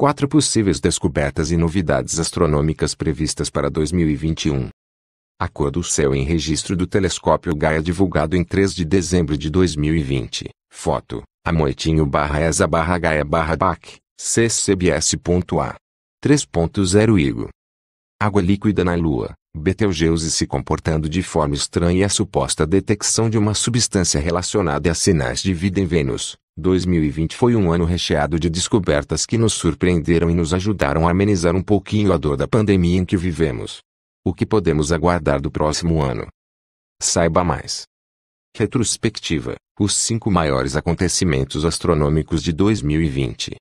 Quatro possíveis descobertas e novidades astronômicas previstas para 2021. A cor do céu em registro do telescópio Gaia divulgado em 3 de dezembro de 2020. Foto: amoitinho barra esa barra gaia barra bac, ccbs.a. 3.0 Igo. Água líquida na Lua. Betelgeuse se comportando de forma estranha e a suposta detecção de uma substância relacionada a sinais de vida em Vênus, 2020 foi um ano recheado de descobertas que nos surpreenderam e nos ajudaram a amenizar um pouquinho a dor da pandemia em que vivemos. O que podemos aguardar do próximo ano? Saiba mais. Retrospectiva: Os cinco maiores acontecimentos astronômicos de 2020.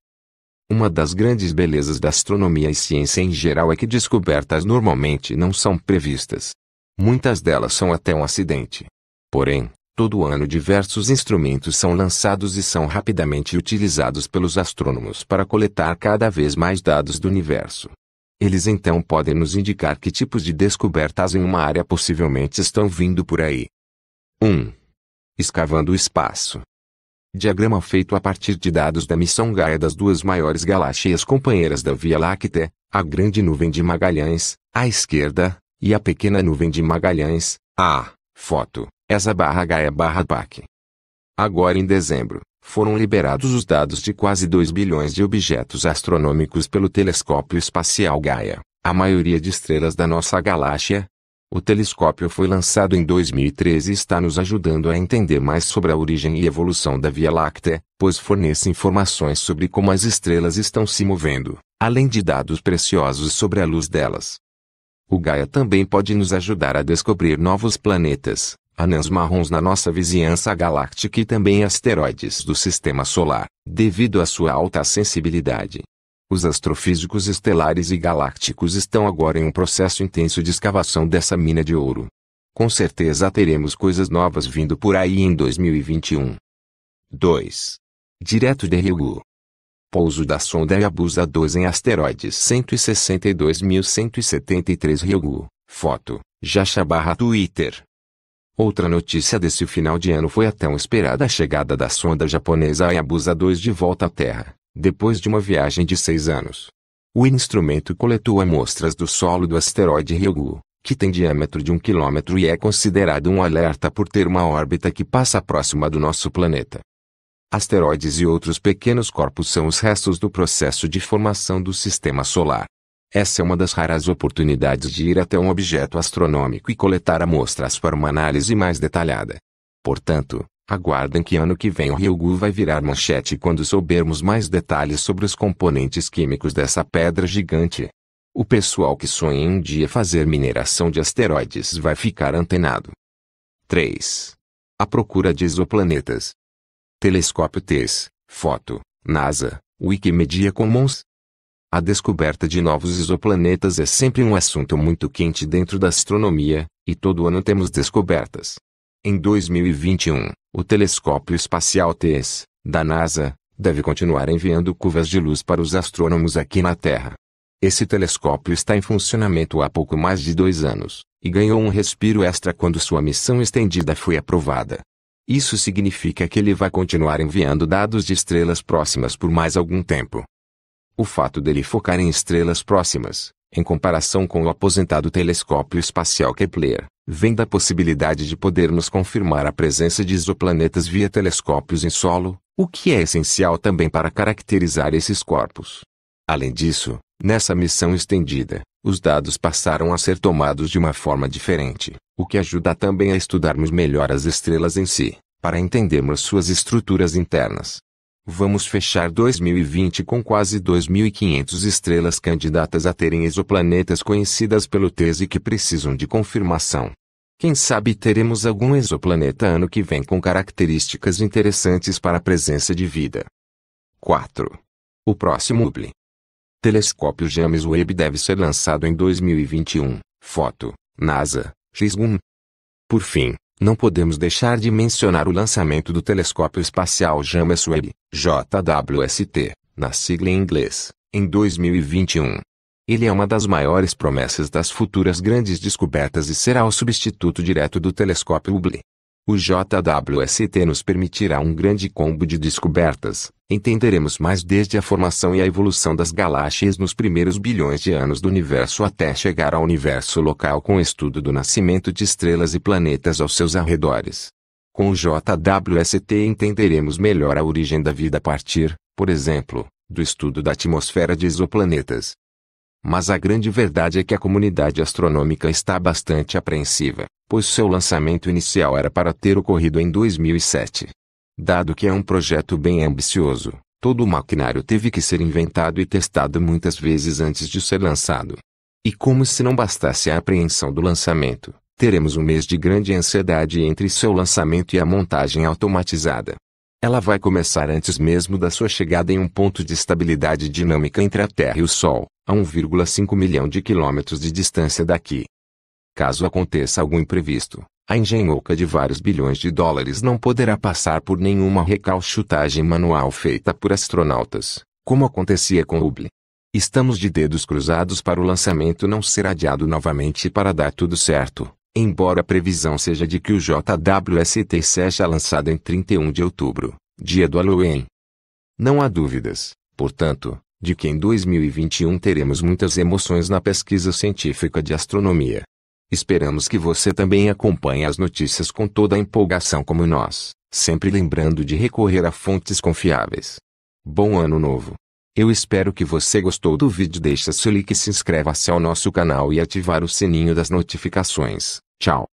Uma das grandes belezas da astronomia e ciência em geral é que descobertas normalmente não são previstas. Muitas delas são até um acidente. Porém, Todo ano diversos instrumentos são lançados e são rapidamente utilizados pelos astrônomos para coletar cada vez mais dados do universo. Eles então podem nos indicar que tipos de descobertas em uma área possivelmente estão vindo por aí. 1. Escavando o espaço. Diagrama feito a partir de dados da missão Gaia das duas maiores galáxias companheiras da Via Láctea, a Grande Nuvem de Magalhães, à esquerda, e a Pequena Nuvem de Magalhães, à foto. Essa barra H é barra PAC. Agora em dezembro, foram liberados os dados de quase 2 bilhões de objetos astronômicos pelo telescópio espacial Gaia, a maioria de estrelas da nossa galáxia. O telescópio foi lançado em 2013 e está nos ajudando a entender mais sobre a origem e evolução da Via Láctea, pois fornece informações sobre como as estrelas estão se movendo, além de dados preciosos sobre a luz delas. O Gaia também pode nos ajudar a descobrir novos planetas, anãs marrons na nossa vizinhança galáctica e também asteroides do sistema solar, devido à sua alta sensibilidade. Os astrofísicos estelares e galácticos estão agora em um processo intenso de escavação dessa mina de ouro. Com certeza teremos coisas novas vindo por aí em 2021. 2. Direto de Ryugu. Pouso da sonda Yabusa 2 em asteroides 162.173 Ryugu. Foto, Jacha Twitter. Outra notícia desse final de ano foi a tão esperada chegada da sonda japonesa Hayabusa 2 de volta à Terra, depois de uma viagem de seis anos. O instrumento coletou amostras do solo do asteroide Ryugu, que tem diâmetro de um quilômetro e é considerado um alerta por ter uma órbita que passa próxima do nosso planeta. Asteroides e outros pequenos corpos são os restos do processo de formação do sistema solar. Essa é uma das raras oportunidades de ir até um objeto astronômico e coletar amostras para uma análise mais detalhada. Portanto, aguardem que ano que vem o Ryugu vai virar manchete quando soubermos mais detalhes sobre os componentes químicos dessa pedra gigante. O pessoal que sonha em um dia fazer mineração de asteroides vai ficar antenado. 3. A procura de exoplanetas. Telescópio TES, foto, NASA, Wikimedia Commons. A descoberta de novos isoplanetas é sempre um assunto muito quente dentro da astronomia, e todo ano temos descobertas. Em 2021, o telescópio espacial TESS, da NASA, deve continuar enviando curvas de luz para os astrônomos aqui na Terra. Esse telescópio está em funcionamento há pouco mais de dois anos, e ganhou um respiro extra quando sua missão estendida foi aprovada. Isso significa que ele vai continuar enviando dados de estrelas próximas por mais algum tempo. O fato dele focar em estrelas próximas, em comparação com o aposentado telescópio espacial Kepler, vem da possibilidade de podermos confirmar a presença de exoplanetas via telescópios em solo, o que é essencial também para caracterizar esses corpos. Além disso, nessa missão estendida, os dados passaram a ser tomados de uma forma diferente, o que ajuda também a estudarmos melhor as estrelas em si, para entendermos suas estruturas internas. Vamos fechar 2020 com quase 2.500 estrelas candidatas a terem exoplanetas conhecidas pelo TESE que precisam de confirmação. Quem sabe teremos algum exoplaneta ano que vem com características interessantes para a presença de vida. 4. O próximo Hubble. Telescópio James Webb deve ser lançado em 2021. Foto: NASA, XGUM. Por fim, não podemos deixar de mencionar o lançamento do telescópio espacial James Webb, JWST, na sigla em inglês, em 2021. Ele é uma das maiores promessas das futuras grandes descobertas e será o substituto direto do telescópio Hubble, o JWST nos permitirá um grande combo de descobertas. Entenderemos mais desde a formação e a evolução das galáxias nos primeiros bilhões de anos do universo até chegar ao universo local com o estudo do nascimento de estrelas e planetas aos seus arredores. Com o JWST entenderemos melhor a origem da vida a partir, por exemplo, do estudo da atmosfera de exoplanetas. Mas a grande verdade é que a comunidade astronômica está bastante apreensiva pois seu lançamento inicial era para ter ocorrido em 2007. Dado que é um projeto bem ambicioso, todo o maquinário teve que ser inventado e testado muitas vezes antes de ser lançado. E como se não bastasse a apreensão do lançamento, teremos um mês de grande ansiedade entre seu lançamento e a montagem automatizada. Ela vai começar antes mesmo da sua chegada em um ponto de estabilidade dinâmica entre a Terra e o Sol, a 1,5 milhão de quilômetros de distância daqui caso aconteça algum imprevisto, a engenhoca de vários bilhões de dólares não poderá passar por nenhuma recalchutagem manual feita por astronautas, como acontecia com Hubble. Estamos de dedos cruzados para o lançamento não ser adiado novamente para dar tudo certo, embora a previsão seja de que o JWST seja é lançado em 31 de outubro, dia do Halloween. Não há dúvidas, portanto, de que em 2021 teremos muitas emoções na pesquisa científica de astronomia. Esperamos que você também acompanhe as notícias com toda a empolgação como nós, sempre lembrando de recorrer a fontes confiáveis. Bom ano novo! Eu espero que você gostou do vídeo deixa seu like e se inscreva-se ao nosso canal e ativar o sininho das notificações. Tchau!